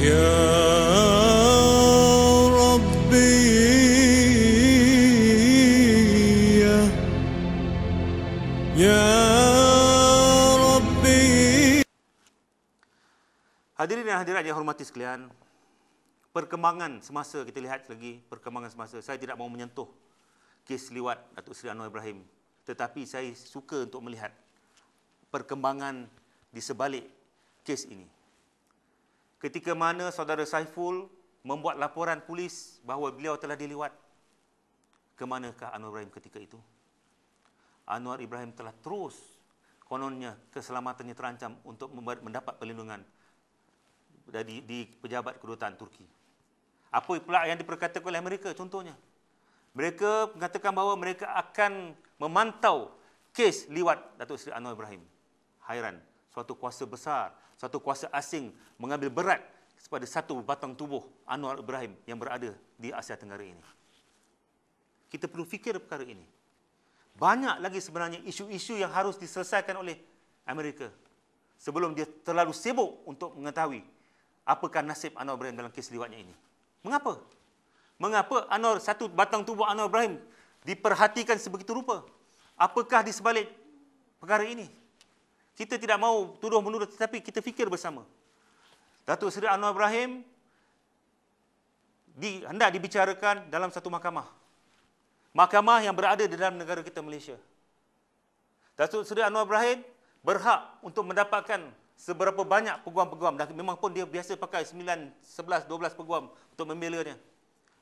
Ya ya. Ya Hadirin dan hadirat yang hormati sekalian, perkembangan semasa kita lihat lagi, perkembangan semasa, saya tidak mahu menyentuh kes liwat Datuk Seri Anwar Ibrahim. Tetapi saya suka untuk melihat perkembangan di sebalik kes ini ketika mana saudara Saiful membuat laporan polis bahawa beliau telah dilewat. Kemanakah Anwar Ibrahim ketika itu? Anwar Ibrahim telah terus kononnya keselamatannya terancam untuk mendapat perlindungan dari di pejabat kedutaan Turki. Apa pula yang diperkatakan oleh mereka contohnya? Mereka mengatakan bahawa mereka akan memantau kes liwat Datuk Seri Anwar Ibrahim. Hairan, suatu kuasa besar, suatu kuasa asing mengambil berat kepada satu batang tubuh Anwar Ibrahim yang berada di Asia Tenggara ini. Kita perlu fikir perkara ini. Banyak lagi sebenarnya isu-isu yang harus diselesaikan oleh Amerika sebelum dia terlalu sibuk untuk mengetahui apakah nasib Anwar Ibrahim dalam kes liwatnya ini. Mengapa? Mengapa Anwar satu batang tubuh Anwar Ibrahim diperhatikan sebegitu rupa? Apakah di sebalik perkara ini? Kita tidak mahu tuduh menuduh tetapi kita fikir bersama. Datuk Seri Anwar Ibrahim di, hendak dibicarakan dalam satu mahkamah. Mahkamah yang berada di dalam negara kita Malaysia. Datuk Seri Anwar Ibrahim berhak untuk mendapatkan seberapa banyak peguam-peguam. Dan memang pun dia biasa pakai 9, 11, 12 peguam untuk membela dia.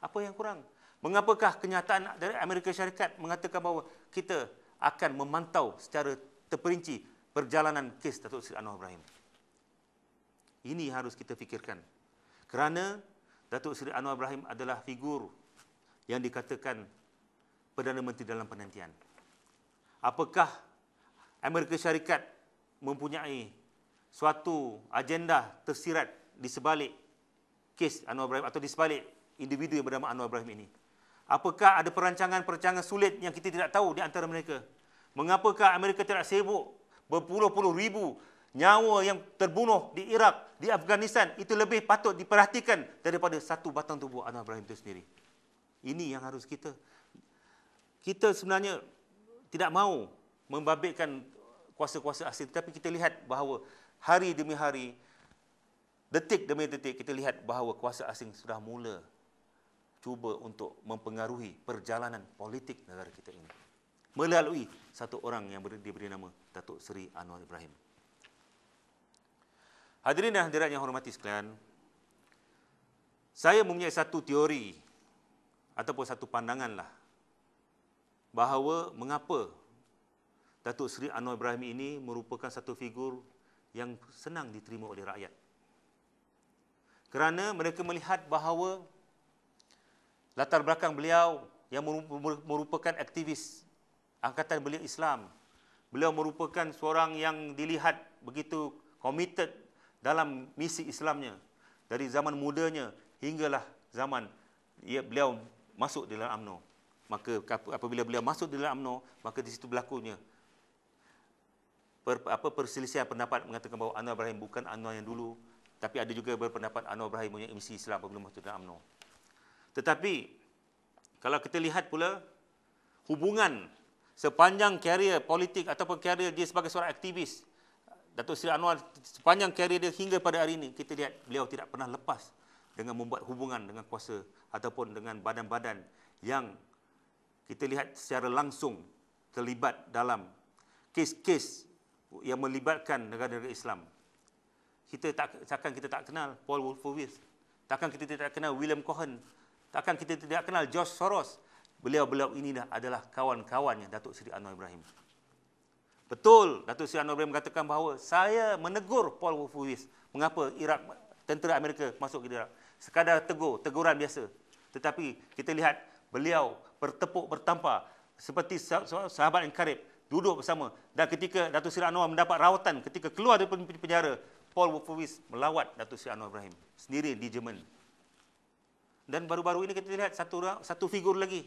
Apa yang kurang? Mengapakah kenyataan dari Amerika Syarikat mengatakan bahawa kita akan memantau secara terperinci perjalanan kes Datuk Seri Anwar Ibrahim. Ini harus kita fikirkan. Kerana Datuk Seri Anwar Ibrahim adalah figur yang dikatakan Perdana Menteri dalam penantian. Apakah Amerika Syarikat mempunyai suatu agenda tersirat di sebalik kes Anwar Ibrahim atau di sebalik individu yang bernama Anwar Ibrahim ini? Apakah ada perancangan-perancangan sulit yang kita tidak tahu di antara mereka? Mengapakah Amerika tidak sibuk berpuluh-puluh ribu nyawa yang terbunuh di Iraq, di Afghanistan itu lebih patut diperhatikan daripada satu batang tubuh Anwar Ibrahim itu sendiri. Ini yang harus kita kita sebenarnya tidak mahu membabitkan kuasa-kuasa asing tetapi kita lihat bahawa hari demi hari detik demi detik kita lihat bahawa kuasa asing sudah mula cuba untuk mempengaruhi perjalanan politik negara kita ini melalui satu orang yang diberi nama Datuk Seri Anwar Ibrahim. Hadirin dan hadirat yang hormati sekalian, saya mempunyai satu teori ataupun satu pandangan lah bahawa mengapa Datuk Seri Anwar Ibrahim ini merupakan satu figur yang senang diterima oleh rakyat. Kerana mereka melihat bahawa latar belakang beliau yang merupakan aktivis angkatan beliau Islam. Beliau merupakan seorang yang dilihat begitu committed dalam misi Islamnya dari zaman mudanya hinggalah zaman ia beliau masuk di dalam UMNO. Maka apabila beliau masuk di dalam UMNO, maka di situ berlakunya per, apa perselisihan pendapat mengatakan bahawa Anwar Ibrahim bukan Anwar yang dulu, tapi ada juga berpendapat Anwar Ibrahim punya misi Islam apabila masuk di dalam UMNO. Tetapi kalau kita lihat pula hubungan sepanjang karier politik ataupun karier dia sebagai seorang aktivis Datuk Seri Anwar sepanjang karier dia hingga pada hari ini kita lihat beliau tidak pernah lepas dengan membuat hubungan dengan kuasa ataupun dengan badan-badan yang kita lihat secara langsung terlibat dalam kes-kes yang melibatkan negara-negara Islam. Kita tak takkan kita tak kenal Paul Wolfowitz, takkan kita tidak kenal William Cohen, takkan kita tidak kenal George Soros, beliau-beliau ini dah adalah kawan-kawannya Datuk Seri Anwar Ibrahim. Betul, Datuk Seri Anwar Ibrahim mengatakan bahawa saya menegur Paul Wolfowitz mengapa Iraq tentera Amerika masuk ke Iraq. Sekadar tegur, teguran biasa. Tetapi kita lihat beliau bertepuk bertampar seperti sahabat yang karib duduk bersama dan ketika Datuk Seri Anwar mendapat rawatan ketika keluar dari penjara Paul Wolfowitz melawat Datuk Seri Anwar Ibrahim sendiri di Jerman. Dan baru-baru ini kita lihat satu satu figur lagi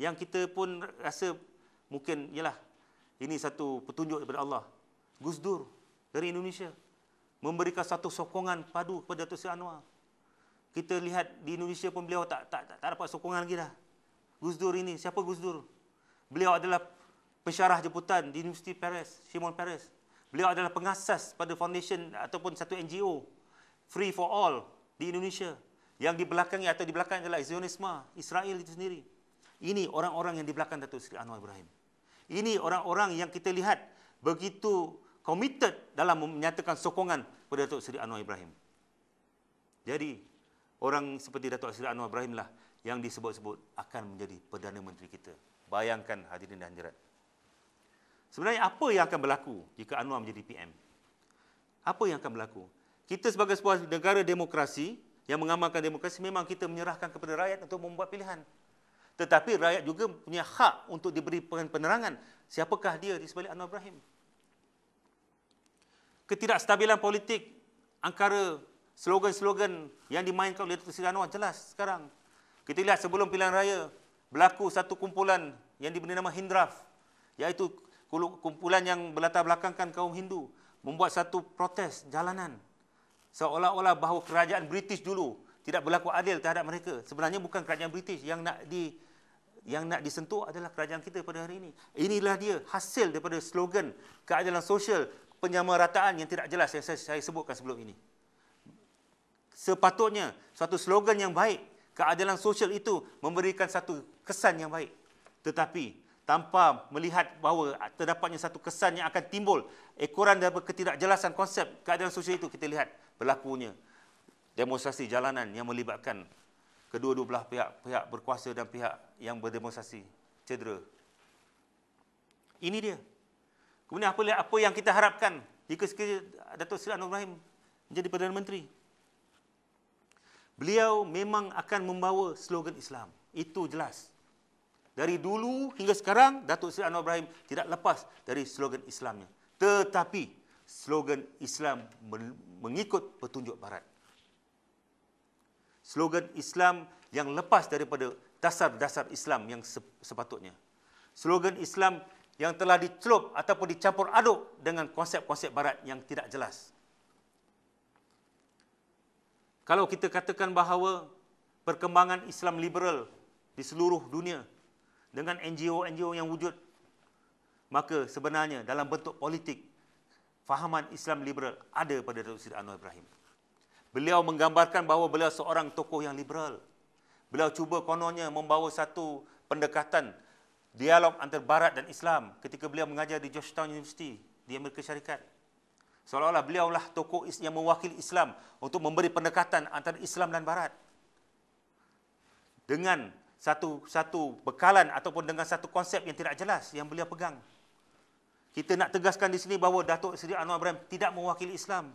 yang kita pun rasa mungkin ialah ini satu petunjuk daripada Allah. Gus Dur dari Indonesia memberikan satu sokongan padu kepada Dato' Sri Anwar. Kita lihat di Indonesia pun beliau tak, tak tak tak dapat sokongan lagi dah. Gus Dur ini, siapa Gus Dur? Beliau adalah pensyarah jemputan di Universiti Paris, Simon Paris. Beliau adalah pengasas pada foundation ataupun satu NGO Free for All di Indonesia yang di belakangnya atau di belakangnya adalah Zionisme Israel itu sendiri. Ini orang-orang yang di belakang Datuk Seri Anwar Ibrahim. Ini orang-orang yang kita lihat begitu committed dalam menyatakan sokongan kepada Datuk Seri Anwar Ibrahim. Jadi, orang seperti Datuk Seri Anwar Ibrahim lah yang disebut-sebut akan menjadi Perdana Menteri kita. Bayangkan hadirin dan jerat. Sebenarnya apa yang akan berlaku jika Anwar menjadi PM? Apa yang akan berlaku? Kita sebagai sebuah negara demokrasi yang mengamalkan demokrasi memang kita menyerahkan kepada rakyat untuk membuat pilihan. Tetapi rakyat juga punya hak untuk diberi penerangan siapakah dia di sebalik Anwar Ibrahim. Ketidakstabilan politik angkara slogan-slogan yang dimainkan oleh Dato' Sri Anwar jelas sekarang. Kita lihat sebelum pilihan raya berlaku satu kumpulan yang diberi nama Hindraf iaitu kumpulan yang berlatar belakangkan kaum Hindu membuat satu protes jalanan seolah-olah bahawa kerajaan British dulu tidak berlaku adil terhadap mereka. Sebenarnya bukan kerajaan British yang nak di yang nak disentuh adalah kerajaan kita pada hari ini. Inilah dia hasil daripada slogan keadilan sosial penyamarataan yang tidak jelas yang saya, saya sebutkan sebelum ini. Sepatutnya satu slogan yang baik, keadilan sosial itu memberikan satu kesan yang baik. Tetapi tanpa melihat bahawa terdapatnya satu kesan yang akan timbul ekoran daripada ketidakjelasan konsep keadilan sosial itu kita lihat berlakunya demonstrasi jalanan yang melibatkan kedua-dua belah pihak, pihak berkuasa dan pihak yang berdemonstrasi cedera. Ini dia. Kemudian apa apa yang kita harapkan jika sekiranya Datuk Seri Anwar Ibrahim menjadi Perdana Menteri? Beliau memang akan membawa slogan Islam. Itu jelas. Dari dulu hingga sekarang, Datuk Seri Anwar Ibrahim tidak lepas dari slogan Islamnya. Tetapi slogan Islam mengikut petunjuk Barat slogan Islam yang lepas daripada dasar-dasar Islam yang sepatutnya. Slogan Islam yang telah dicelup ataupun dicampur aduk dengan konsep-konsep barat yang tidak jelas. Kalau kita katakan bahawa perkembangan Islam liberal di seluruh dunia dengan NGO-NGO yang wujud, maka sebenarnya dalam bentuk politik, fahaman Islam liberal ada pada Dato' Sri Anwar Ibrahim. Beliau menggambarkan bahawa beliau seorang tokoh yang liberal. Beliau cuba kononnya membawa satu pendekatan dialog antara Barat dan Islam ketika beliau mengajar di Georgetown University di Amerika Syarikat. Seolah-olah beliau lah tokoh yang mewakili Islam untuk memberi pendekatan antara Islam dan Barat. Dengan satu satu bekalan ataupun dengan satu konsep yang tidak jelas yang beliau pegang. Kita nak tegaskan di sini bahawa Datuk Seri Anwar Ibrahim tidak mewakili Islam.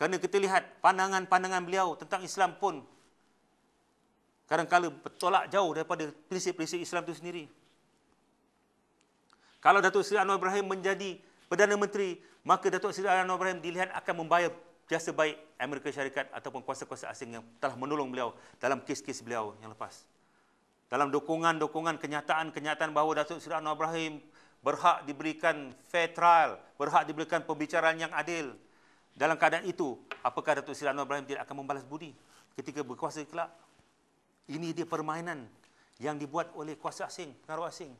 Kerana kita lihat pandangan-pandangan beliau tentang Islam pun kadang-kadang bertolak jauh daripada prinsip-prinsip Islam itu sendiri. Kalau Datuk Seri Anwar Ibrahim menjadi Perdana Menteri, maka Datuk Seri Anwar Ibrahim dilihat akan membayar jasa baik Amerika Syarikat ataupun kuasa-kuasa asing yang telah menolong beliau dalam kes-kes beliau yang lepas. Dalam dukungan-dukungan kenyataan-kenyataan bahawa Datuk Seri Anwar Ibrahim berhak diberikan fair trial, berhak diberikan pembicaraan yang adil, dalam keadaan itu, apakah Datuk Seri Anwar Ibrahim tidak akan membalas budi ketika berkuasa kelak? Ini dia permainan yang dibuat oleh kuasa asing, pengaruh asing.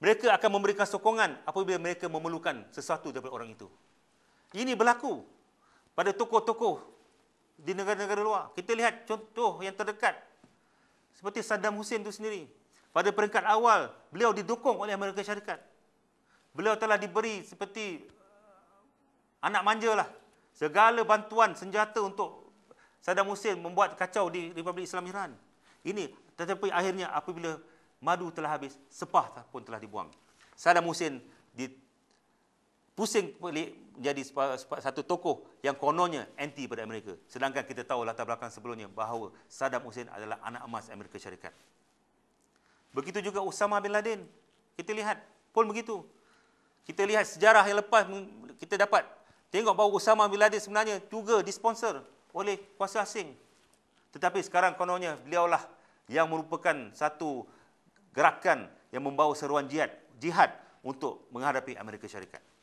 Mereka akan memberikan sokongan apabila mereka memerlukan sesuatu daripada orang itu. Ini berlaku pada tokoh-tokoh di negara-negara luar. Kita lihat contoh yang terdekat. Seperti Saddam Hussein itu sendiri. Pada peringkat awal, beliau didukung oleh Amerika Syarikat. Beliau telah diberi seperti uh, anak manja lah segala bantuan senjata untuk Saddam Hussein membuat kacau di Republik Islam Iran. Ini tetapi akhirnya apabila madu telah habis, sepah pun telah dibuang. Saddam Hussein dipusing pusing menjadi satu tokoh yang kononnya anti pada Amerika. Sedangkan kita tahu latar belakang sebelumnya bahawa Saddam Hussein adalah anak emas Amerika Syarikat. Begitu juga Osama bin Laden. Kita lihat pun begitu. Kita lihat sejarah yang lepas kita dapat Tengok bahawa Osama bin Laden sebenarnya juga disponsor oleh kuasa asing. Tetapi sekarang kononnya beliaulah yang merupakan satu gerakan yang membawa seruan jihad, jihad untuk menghadapi Amerika Syarikat.